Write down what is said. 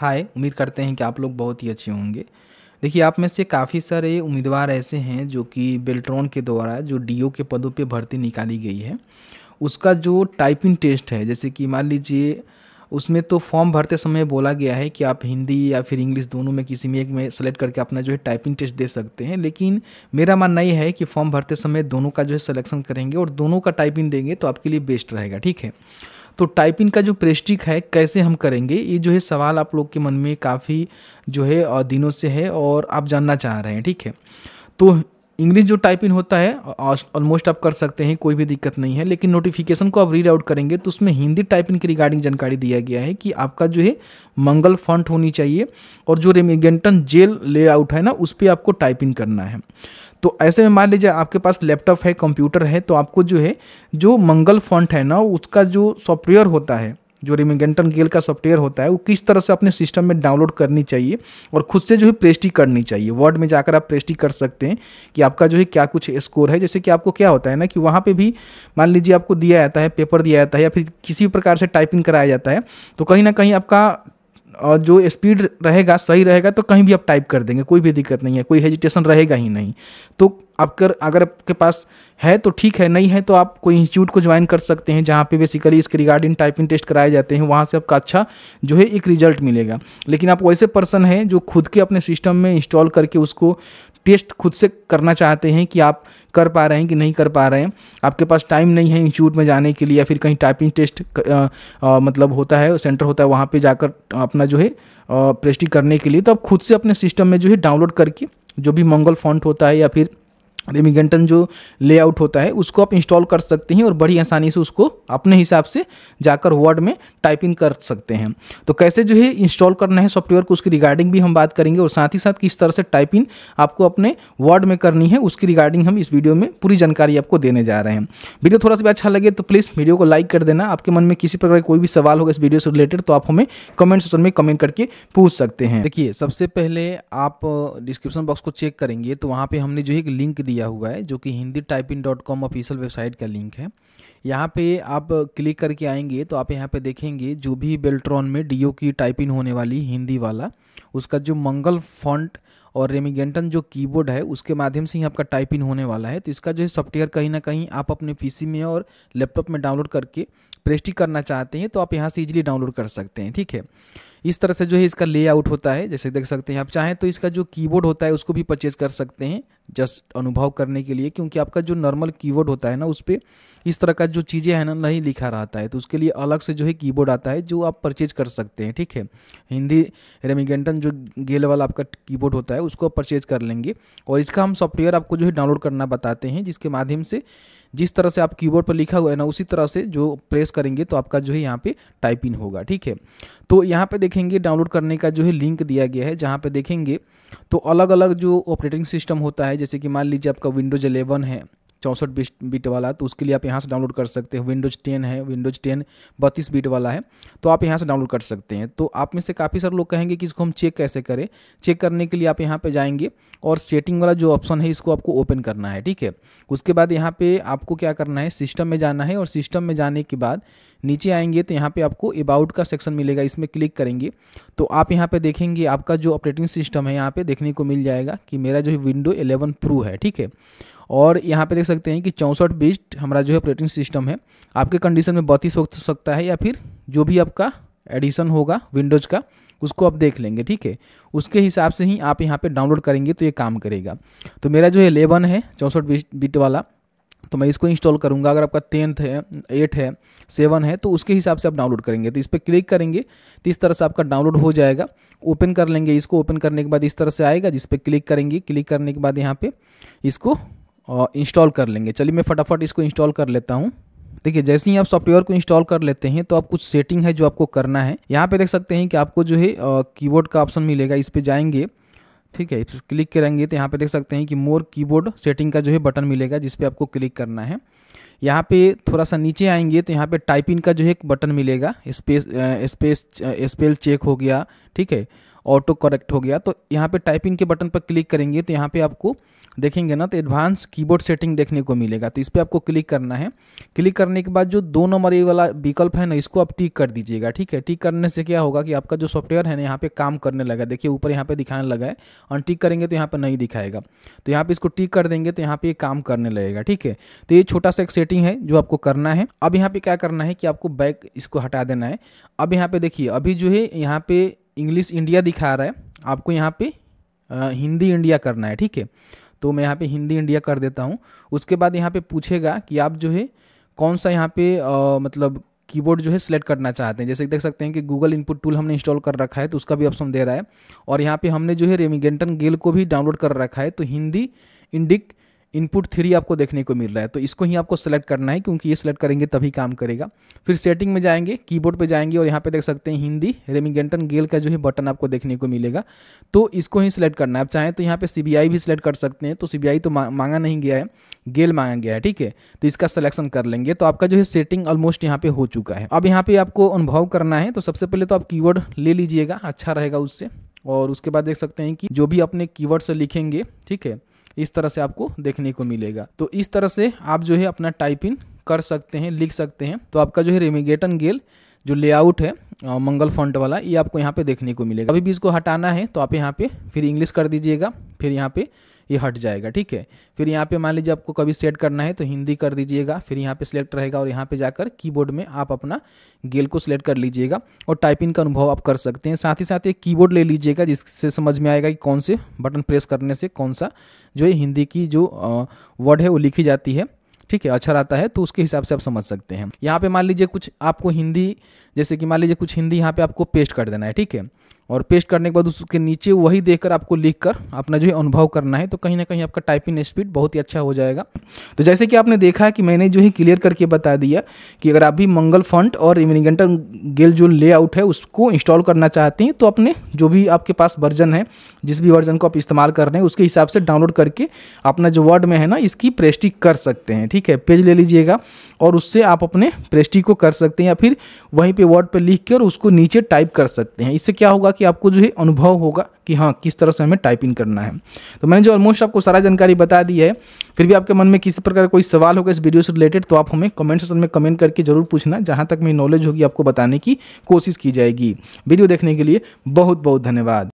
हाय उम्मीद करते हैं कि आप लोग बहुत ही अच्छे होंगे देखिए आप में से काफ़ी सारे उम्मीदवार ऐसे हैं जो कि बेल्ट्रॉन के द्वारा जो डीओ के पदों पे भर्ती निकाली गई है उसका जो टाइपिंग टेस्ट है जैसे कि मान लीजिए उसमें तो फॉर्म भरते समय बोला गया है कि आप हिंदी या फिर इंग्लिश दोनों में किसी में एक में सेलेक्ट करके अपना जो है टाइपिंग टेस्ट दे सकते हैं लेकिन मेरा मानना ये है कि फॉर्म भरते समय दोनों का जो है सलेक्शन करेंगे और दोनों का टाइपिंग देंगे तो आपके लिए बेस्ट रहेगा ठीक है तो टाइप इन का जो प्रेस्टिक है कैसे हम करेंगे ये जो है सवाल आप लोग के मन में काफ़ी जो है दिनों से है और आप जानना चाह रहे हैं ठीक है तो इंग्लिश जो टाइप इन होता है ऑलमोस्ट आप कर सकते हैं कोई भी दिक्कत नहीं है लेकिन नोटिफिकेशन को आप रीड आउट करेंगे तो उसमें हिंदी टाइप इन की रिगार्डिंग जानकारी दिया गया है कि आपका जो है मंगल फंट होनी चाहिए और जो रेमिगेंटन जेल लेआउट है ना उस पर आपको टाइप इन करना है तो ऐसे में मान लीजिए आपके पास लैपटॉप है कंप्यूटर है तो आपको जो है जो मंगल फॉन्ट है ना उसका जो सॉफ्टवेयर होता है जो रिमिगेंटन गेल का सॉफ्टवेयर होता है वो किस तरह से अपने सिस्टम में डाउनलोड करनी चाहिए और खुद से जो है प्रेस्टी करनी चाहिए वर्ड में जाकर आप प्रेस्टी कर सकते हैं कि आपका जो है क्या कुछ स्कोर है जैसे कि आपको क्या होता है ना कि वहाँ पे भी मान लीजिए आपको दिया जाता है पेपर दिया जाता है या फिर किसी प्रकार से टाइपिंग कराया जाता है तो कहीं ना कहीं आपका और जो स्पीड रहेगा सही रहेगा तो कहीं भी आप टाइप कर देंगे कोई भी दिक्कत नहीं है कोई हेजिटेशन रहेगा ही नहीं तो कर अगर आपके पास है तो ठीक है नहीं है तो आप कोई इंस्टीट्यूट को ज्वाइन कर सकते हैं जहाँ पे बेसिकली इसके रिगार्डिंग टाइपिंग टेस्ट कराए जाते हैं वहाँ से आपका अच्छा जो है एक रिजल्ट मिलेगा लेकिन आप वैसे पर्सन हैं जो खुद के अपने सिस्टम में इंस्टॉल करके उसको टेस्ट खुद से करना चाहते हैं कि आप कर पा रहे हैं कि नहीं कर पा रहे हैं आपके पास टाइम नहीं है इंस्टीट्यूट में जाने के लिए या फिर कहीं टाइपिंग टेस्ट आ, आ, मतलब होता है सेंटर होता है वहाँ पर जाकर अपना जो है प्रेस्टिंग करने के लिए तो आप खुद से अपने सिस्टम में जो है डाउनलोड करके जो भी मंगल फॉन्ट होता है या फिर रेमिगेंटन जो लेआउट होता है उसको आप इंस्टॉल कर सकते हैं और बड़ी आसानी से उसको अपने हिसाब से जाकर वर्ड में टाइपिंग कर सकते हैं तो कैसे जो है इंस्टॉल करना है सॉफ्टवेयर को उसकी रिगार्डिंग भी हम बात करेंगे और साथ ही साथ किस तरह से टाइपिंग आपको अपने वर्ड में करनी है उसकी रिगार्डिंग हम इस वीडियो में पूरी जानकारी आपको देने जा रहे हैं वीडियो थोड़ा सा भी अच्छा लगे तो प्लीज़ वीडियो को लाइक कर देना आपके मन में किसी प्रकार का कोई भी सवाल होगा इस वीडियो से रिलेटेड तो आप हमें कमेंट सेक्शन में कमेंट करके पूछ सकते हैं देखिए सबसे पहले आप डिस्क्रिप्शन बॉक्स को चेक करेंगे तो वहाँ पर हमने जो है एक लिंक दिया दिया हुआ है जो कि Hindi typing dot com official website का लिंक है यहाँ पे आप क्लिक करके आएंगे तो आप यहाँ पे देखेंगे जो भी बेल्ट्रॉन में डीओ की टाइपिंग होने वाली हिंदी वाला उसका जो मंगल फॉन्ट और रेमिगेंटन जो कीबोर्ड है उसके माध्यम से ही आपका टाइपिंग होने वाला है तो इसका जो है सॉफ्टवेयर कहीं ना कहीं आप अपने पीसी में और लैपटॉप में डाउनलोड करके प्रेस्टिक करना चाहते हैं तो आप यहाँ से इजिली डाउनलोड कर सकते हैं ठीक है इस तरह से जो है इसका लेआउट होता है जैसे देख सकते हैं आप चाहें तो इसका जो कीबोर्ड होता है उसको भी परचेज कर सकते हैं जस्ट अनुभव करने के लिए क्योंकि आपका जो नॉर्मल कीबोर्ड होता है ना उस पर इस तरह का जो चीज़ें हैं ना नहीं लिखा रहता है तो उसके लिए अलग से जो है कीबोर्ड आता है जो आप परचेज कर सकते हैं ठीक है हिंदी रेमिगेंटन जो गेल वाला आपका कीबोर्ड होता है उसको आप परचेज कर लेंगे और इसका हम सॉफ्टवेयर आपको जो है डाउनलोड करना बताते हैं जिसके माध्यम से जिस तरह से आप कीबोर्ड पर लिखा हुआ है ना उसी तरह से जो प्रेस करेंगे तो आपका जो है यहाँ पे टाइप इन होगा ठीक है तो यहाँ पे देखेंगे डाउनलोड करने का जो है लिंक दिया गया है जहाँ पे देखेंगे तो अलग अलग जो ऑपरेटिंग सिस्टम होता है जैसे कि मान लीजिए आपका विंडोज़ 11 है चौंसठ बिट वाला तो उसके लिए आप यहाँ से डाउनलोड कर सकते हैं विंडोज़ टेन है विंडोज़ टेन बत्तीस बिट वाला है तो आप यहाँ से डाउनलोड कर सकते हैं तो आप में से काफ़ी सारे लोग कहेंगे कि इसको हम चेक कैसे करें चेक करने के लिए आप यहाँ पर जाएंगे और सेटिंग वाला जो ऑप्शन है इसको आपको ओपन करना है ठीक है उसके बाद यहाँ पर आपको क्या करना है सिस्टम में जाना है और सिस्टम में जाने के बाद नीचे आएंगे तो यहाँ पे आपको अबाउट का सेक्शन मिलेगा इसमें क्लिक करेंगे तो आप यहाँ पे देखेंगे आपका जो ऑपरेटिंग सिस्टम है यहाँ पे देखने को मिल जाएगा कि मेरा जो विंडो 11 प्रो है ठीक है और यहाँ पे देख सकते हैं कि चौंसठ बिट हमारा जो है ऑपरेटिंग सिस्टम है आपके कंडीशन में बत्तीस हो सकता है या फिर जो भी आपका एडिशन होगा विंडोज़ का उसको आप देख लेंगे ठीक है उसके हिसाब से ही आप यहाँ पे डाउनलोड करेंगे तो ये काम करेगा तो मेरा जो है एलेवन है चौंसठ बिट वाला तो मैं इसको इंस्टॉल करूँगा अगर आपका टेंथ है एट है सेवन है तो उसके हिसाब से आप डाउनलोड करेंगे तो इस पर क्लिक करेंगे तो इस तरह से आपका डाउनलोड हो जाएगा ओपन कर लेंगे इसको ओपन करने के बाद इस तरह से आएगा जिस पर क्लिक करेंगे क्लिक करने के बाद यहाँ पे इसको इंस्टॉल कर लेंगे चलिए मैं फटाफट इसको इंस्टॉल कर लेता हूँ देखिए जैसे ही आप सॉफ्टवेयर को इंस्टॉल कर लेते हैं तो आप कुछ सेटिंग है जो आपको करना है यहाँ पे देख सकते हैं कि आपको जो है कीबोर्ड का ऑप्शन मिलेगा इस पर जाएंगे ठीक है इस क्लिक करेंगे तो यहाँ पे देख सकते हैं कि मोर कीबोर्ड सेटिंग का जो है बटन मिलेगा जिसपे आपको क्लिक करना है यहाँ पे थोड़ा सा नीचे आएंगे तो यहाँ पे टाइपिंग का जो है एक बटन मिलेगा स्पेस स्पेस स्पेल चेक हो गया ठीक है ऑटो करेक्ट हो गया तो यहाँ पे टाइपिंग के बटन पर क्लिक करेंगे तो यहाँ पे आपको देखेंगे ना तो एडवांस कीबोर्ड सेटिंग देखने को मिलेगा तो इस पर आपको क्लिक करना है क्लिक करने के बाद जो दो नंबर ये वाला विकल्प है ना इसको आप टिक कर दीजिएगा ठीक है टिक करने से क्या होगा कि आपका जो सॉफ्टवेयर है ना यहाँ पे काम करने लगा देखिए ऊपर यहाँ पे दिखाने लगा है और टिक करेंगे तो यहाँ पर नहीं दिखाएगा तो यहाँ पे इसको टिक कर देंगे तो यहाँ पे ये काम करने लगेगा ठीक है तो ये छोटा सा एक सेटिंग है जो आपको करना है अब यहाँ पे क्या करना है कि आपको बैक इसको हटा देना है अब यहाँ पे देखिए अभी जो है यहाँ पे इंग्लिश इंडिया दिखा रहा है आपको यहाँ पे आ, हिंदी इंडिया करना है ठीक है तो मैं यहाँ पे हिंदी इंडिया कर देता हूँ उसके बाद यहाँ पे पूछेगा कि आप जो है कौन सा यहाँ पे आ, मतलब कीबोर्ड जो है सिलेक्ट करना चाहते हैं जैसे देख सकते हैं कि गूगल इनपुट टूल हमने इंस्टॉल कर रखा है तो उसका भी ऑप्शन दे रहा है और यहाँ पर हमने जो है रेमिगेंटन गेल को भी डाउनलोड कर रखा है तो हिंदी इंडिक इनपुट थ्री आपको देखने को मिल रहा है तो इसको ही आपको सेलेक्ट करना है क्योंकि ये सेलेक्ट करेंगे तभी काम करेगा फिर सेटिंग में जाएंगे कीबोर्ड पे जाएंगे और यहाँ पे देख सकते हैं हिंदी रेमिगेंटन गेल का जो है बटन आपको देखने को मिलेगा तो इसको ही सिलेक्ट करना है आप चाहें तो यहाँ पे सी भी सिलेक्ट कर सकते हैं तो सी तो मांगा नहीं गया है गेल मांगा गया है ठीक है तो इसका सलेक्शन कर लेंगे तो आपका जो है सेटिंग ऑलमोस्ट यहाँ पर हो चुका है अब यहाँ पर आपको अनुभव करना है तो सबसे पहले तो आप की ले लीजिएगा अच्छा रहेगा उससे और उसके बाद देख सकते हैं कि जो भी अपने कीवर्ड से लिखेंगे ठीक है इस तरह से आपको देखने को मिलेगा तो इस तरह से आप जो है अपना टाइप इन कर सकते हैं लिख सकते हैं तो आपका जो है रेमिगेटन गेल जो लेआउट है मंगल फंट वाला ये आपको यहाँ पे देखने को मिलेगा अभी भी इसको हटाना है तो आप यहाँ पे फिर इंग्लिश कर दीजिएगा फिर यहाँ पे ये हट जाएगा ठीक है फिर यहाँ पे मान लीजिए आपको कभी सेट करना है तो हिंदी कर दीजिएगा फिर यहाँ पे सिलेक्ट रहेगा और यहाँ पे जाकर कीबोर्ड में आप अपना गेल को सिलेक्ट कर लीजिएगा और टाइपिंग का अनुभव आप कर सकते हैं साथ ही साथ एक कीबोर्ड ले लीजिएगा जिससे समझ में आएगा कि कौन से बटन प्रेस करने से कौन सा जो है हिंदी की जो वर्ड है वो लिखी जाती है ठीक है अच्छा रहता है तो उसके हिसाब से आप समझ सकते हैं यहाँ पे मान लीजिए कुछ आपको हिंदी जैसे कि मान लीजिए कुछ हिंदी यहाँ पे आपको पेस्ट कर देना है ठीक है और पेस्ट करने के बाद उसके नीचे वही देखकर आपको लिख कर अपना जो है अनुभव करना है तो कहीं ना कहीं आपका टाइपिंग स्पीड बहुत ही अच्छा हो जाएगा तो जैसे कि आपने देखा कि मैंने जो है क्लियर करके बता दिया कि अगर आप भी मंगल फंट और इमिनिगेंटर गेल जो लेआउट है उसको इंस्टॉल करना चाहते हैं तो अपने जो भी आपके पास वर्जन है जिस भी वर्जन को आप इस्तेमाल कर रहे हैं उसके हिसाब से डाउनलोड करके अपना जो वर्ड में है ना इसकी प्रेस्टिक कर सकते हैं ठीक है पेज ले लीजिएगा और उससे आप अपने प्रेस्टिक को कर सकते हैं या फिर वहीं पर वर्ड पर लिख कर उसको नीचे टाइप कर सकते हैं इससे क्या होगा कि आपको जो है अनुभव होगा कि हाँ किस तरह से हमें टाइपिंग करना है तो मैंने जो ऑलमोस्ट आपको सारा जानकारी बता दी है फिर भी आपके मन में किसी प्रकार का कोई सवाल होगा इस वीडियो से रिलेटेड तो आप हमें कमेंट सेक्शन में कमेंट करके जरूर पूछना जहाँ तक मेरी नॉलेज होगी आपको बताने की कोशिश की जाएगी वीडियो देखने के लिए बहुत बहुत धन्यवाद